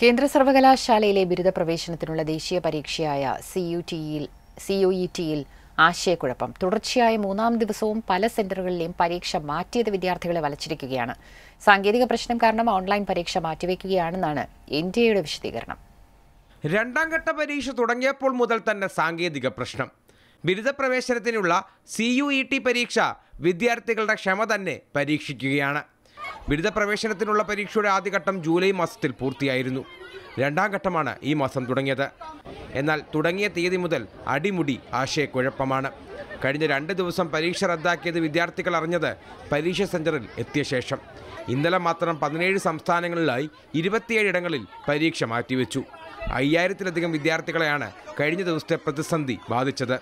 കേന്ദ്ര സർവകലാശാലയിലെ ബിരുദ പ്രവേശനത്തിനുള്ള ദേശീയ പരീക്ഷയായ സി യു ടിയിൽ e C U E e ടിയിൽ e ആശയക്കുഴപ്പം തുടർച്ചയായ മൂന്നാം ദിവസവും പല സെന്ററുകളിലെയും പരീക്ഷ മാറ്റിയത് വിദ്യാർത്ഥികളെ വലച്ചിരിക്കുകയാണ് സാങ്കേതിക പ്രശ്നം കാരണം ഓൺലൈൻ പരീക്ഷ മാറ്റിവെക്കുകയാണെന്നാണ് എൻ ഡി എയുടെ വിശദീകരണം രണ്ടാം ഘട്ട പരീക്ഷ തുടങ്ങിയപ്പോൾ മുതൽ തന്നെ സാങ്കേതിക പ്രശ്നം ബിരുദ പ്രവേശനത്തിനുള്ള സി യു ഇ ടി പരീക്ഷ വിദ്യാർത്ഥികളുടെ ക്ഷമ തന്നെ പരീക്ഷിക്കുകയാണ് ബിരുദ പ്രവേശനത്തിനുള്ള പരീക്ഷയുടെ ആദ്യഘട്ടം ജൂലൈ മാസത്തിൽ പൂർത്തിയായിരുന്നു രണ്ടാം ഘട്ടമാണ് ഈ മാസം തുടങ്ങിയത് എന്നാൽ തുടങ്ങിയ തീയതി മുതൽ അടിമുടി ആശയക്കുഴപ്പമാണ് കഴിഞ്ഞ രണ്ട് ദിവസം പരീക്ഷ റദ്ദാക്കിയത് വിദ്യാർത്ഥികൾ അറിഞ്ഞത് പരീക്ഷ സെന്ററിൽ എത്തിയ ശേഷം ഇന്നലെ മാത്രം പതിനേഴ് സംസ്ഥാനങ്ങളിലായി ഇരുപത്തിയേഴ് ഇടങ്ങളിൽ പരീക്ഷ മാറ്റിവെച്ചു അയ്യായിരത്തിലധികം വിദ്യാർത്ഥികളെയാണ് കഴിഞ്ഞ ദിവസത്തെ പ്രതിസന്ധി ബാധിച്ചത്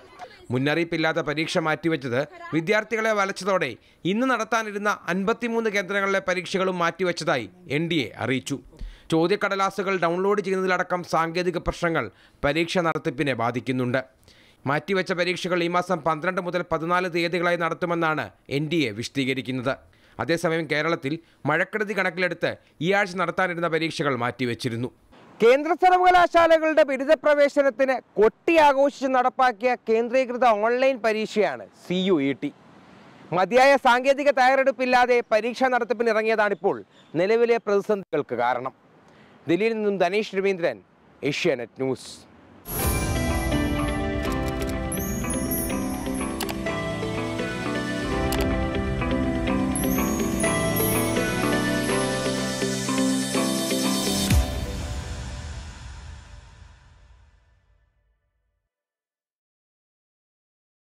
മുന്നറിയിപ്പില്ലാത്ത പരീക്ഷ മാറ്റിവെച്ചത് വിദ്യാർത്ഥികളെ വലച്ചതോടെ ഇന്ന് നടത്താനിരുന്ന അൻപത്തിമൂന്ന് കേന്ദ്രങ്ങളിലെ പരീക്ഷകളും മാറ്റിവെച്ചതായി എൻ ഡി എ അറിയിച്ചു ചോദ്യക്കടലാസുകൾ ഡൗൺലോഡ് ചെയ്യുന്നതിലടക്കം സാങ്കേതിക പ്രശ്നങ്ങൾ പരീക്ഷ നടത്തിപ്പിനെ ബാധിക്കുന്നുണ്ട് മാറ്റിവെച്ച പരീക്ഷകൾ ഈ മാസം പന്ത്രണ്ട് മുതൽ പതിനാല് തീയതികളായി നടത്തുമെന്നാണ് എൻ ഡി എ വിശദീകരിക്കുന്നത് അതേസമയം കേരളത്തിൽ മഴക്കെടുതി കണക്കിലെടുത്ത് ഈ ആഴ്ച നടത്താനിരുന്ന പരീക്ഷകൾ മാറ്റിവെച്ചിരുന്നു കേന്ദ്ര സർവകലാശാലകളുടെ ബിരുദ പ്രവേശനത്തിന് ആഘോഷിച്ച് നടപ്പാക്കിയ കേന്ദ്രീകൃത ഓൺലൈൻ പരീക്ഷയാണ് സി യു ഇ ടി മതിയായ സാങ്കേതിക തയ്യാറെടുപ്പില്ലാതെ പരീക്ഷ നടത്തിപ്പിന് ഇറങ്ങിയതാണിപ്പോൾ നിലവിലെ പ്രതിസന്ധികൾക്ക് കാരണം ദില്ലിയിൽ നിന്നും ധനീഷ് രവീന്ദ്രൻ ഏഷ്യാനെറ്റ് ന്യൂസ്